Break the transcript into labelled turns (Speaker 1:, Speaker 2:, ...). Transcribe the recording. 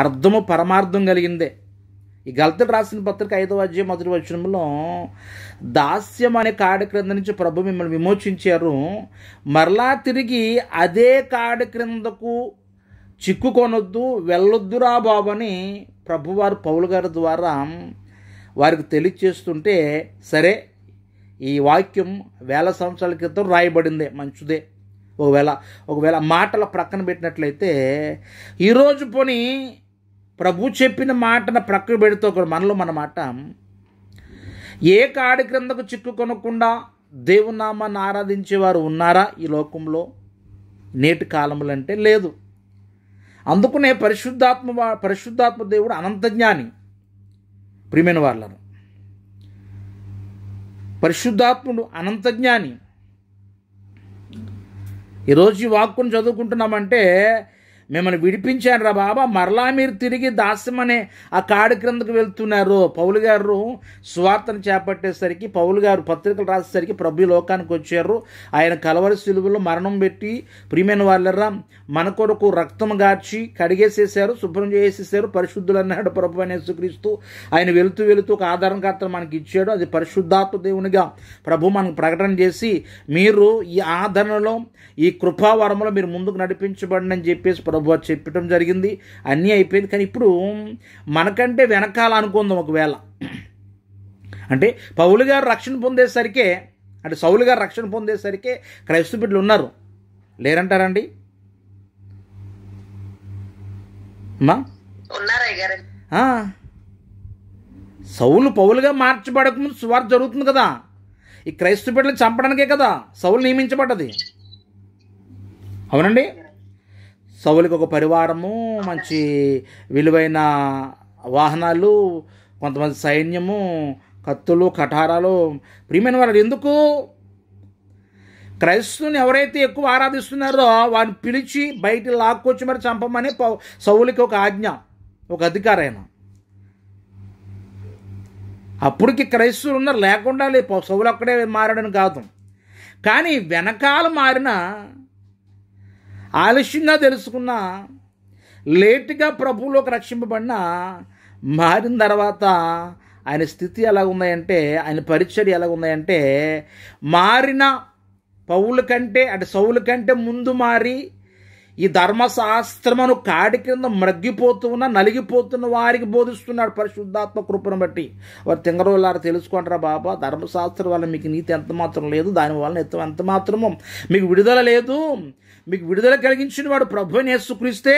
Speaker 1: అర్థము పరమార్థం కలిగిందే ఈ గల్తలు రాసిన పత్రిక ఐదవ అధ్యాయం మొదటి వచనంలో దాస్యం అనే కాడ క్రింద నుంచి ప్రభు మిమ్మల్ని విమోచించారు మరలా తిరిగి అదే కాడ క్రిందకు చిక్కుకొనొద్దు వెళ్ళొద్దురా బాబు అని ప్రభువారు పౌలు గారి ద్వారా వారికి తెలియచేస్తుంటే సరే ఈ వాక్యం వేల సంవత్సరాల క్రితం రాయబడిందే మంచిదే ఒకవేళ ఒకవేళ మాటల ప్రక్కన పెట్టినట్లయితే ఈరోజు పోనీ ప్రభు చెప్పిన మాటను ప్రక్కకు పెడితే ఒకడు మనలో మన మాట ఏ కాడి క్రిందకు చిక్కు కొనకుండా దేవునామాన్ని ఆరాధించేవారు ఉన్నారా ఈ లోకంలో నేటి కాలంలో అంటే లేదు అందుకునే పరిశుద్ధాత్మ పరిశుద్ధాత్మ దేవుడు అనంతజ్ఞాని ప్రియమైన వాళ్ళను పరిశుద్ధాత్ముడు అనంతజ్ఞాని ఈరోజు ఈ వాక్కును చదువుకుంటున్నామంటే మిమ్మల్ని విడిపించాను రా బాబా మరలా మీరు తిరిగి దాస్యమనే ఆ కాడి క్రిందకు వెళ్తున్నారు పౌలు గారు స్వార్థను చేపట్టేసరికి పౌలు గారు పత్రికలు రాసేసరికి ప్రభు లోకానికి వచ్చారు ఆయన కలవరి సిలువలో మరణం పెట్టి ప్రియమైన వాళ్ళరా మన కొరకు రక్తం గార్చి కడిగేసేసారు శుభ్రం చేసేసారు పరిశుద్ధులు అన్నాడు ప్రభు యేసుక్రీస్తు ఆయన వెళుతూ వెళుతూ ఒక ఆధారణకర్త మనకి ఇచ్చాడు అది పరిశుద్ధాత్మ దేవునిగా ప్రభు మనకు ప్రకటన చేసి మీరు ఈ ఆదరణలో ఈ కృపావరంలో మీరు ముందుకు నడిపించబడినని చెప్పేసి ప్రభు వారు చెప్పడం జరిగింది అన్నీ అయిపోయింది కానీ ఇప్పుడు మనకంటే వెనకాల అనుకుందాం ఒకవేళ అంటే పౌలు గారు రక్షణ పొందేసరికే అంటే సౌలు గారు రక్షణ పొందేసరికే క్రైస్తవ బిడ్డలు ఉన్నారు లేరంటారండి సౌలు పౌలుగా మార్చబడక ముందు సువార్త జరుగుతుంది కదా ఈ క్రైస్తవ బిడ్డలు చంపడానికే కదా సౌలు నియమించబడ్డది అవునండి సౌలికి ఒక పరివారము మంచి విలువైన వాహనాలు కొంతమంది సైన్యము కత్తులు కఠారాలు ప్రియమైన వారు ఎందుకు క్రైస్తుని ఎవరైతే ఎక్కువ ఆరాధిస్తున్నారో వారిని పిలిచి బయట లాక్కొచ్చి మరి చంపమని సౌలికి ఒక ఆజ్ఞ ఒక అధికారైన అప్పటికి క్రైస్తువులు ఉన్నారు లేకుండా లేదు సౌలు అక్కడే మారాడని కాదు కానీ వెనకాల మారిన ఆలస్యంగా తెలుసుకున్న లేటుగా ప్రభువులోకి రక్షింపబడిన మారిన తర్వాత ఆయన స్థితి ఎలా ఉన్నాయంటే ఆయన పరిచర్ ఎలా ఉన్నాయంటే మారిన పౌల కంటే అంటే సౌల కంటే ముందు మారి ఈ ధర్మశాస్త్రమును కాడి క్రింద మ్రగ్గిపోతున్న నలిగిపోతున్న వారికి బోధిస్తున్నాడు పరిశుద్ధాత్మ కృపను బట్టి వారు తింగరోలారు తెలుసుకుంటారా బాబా ధర్మశాస్త్రం వల్ల మీకు నీతి ఎంత మాత్రం లేదు దాని వలన ఎంత ఎంత మాత్రము మీకు విడుదల లేదు మీకు విడుదల కలిగించిన వాడు ప్రభు నేసుక్రీస్తే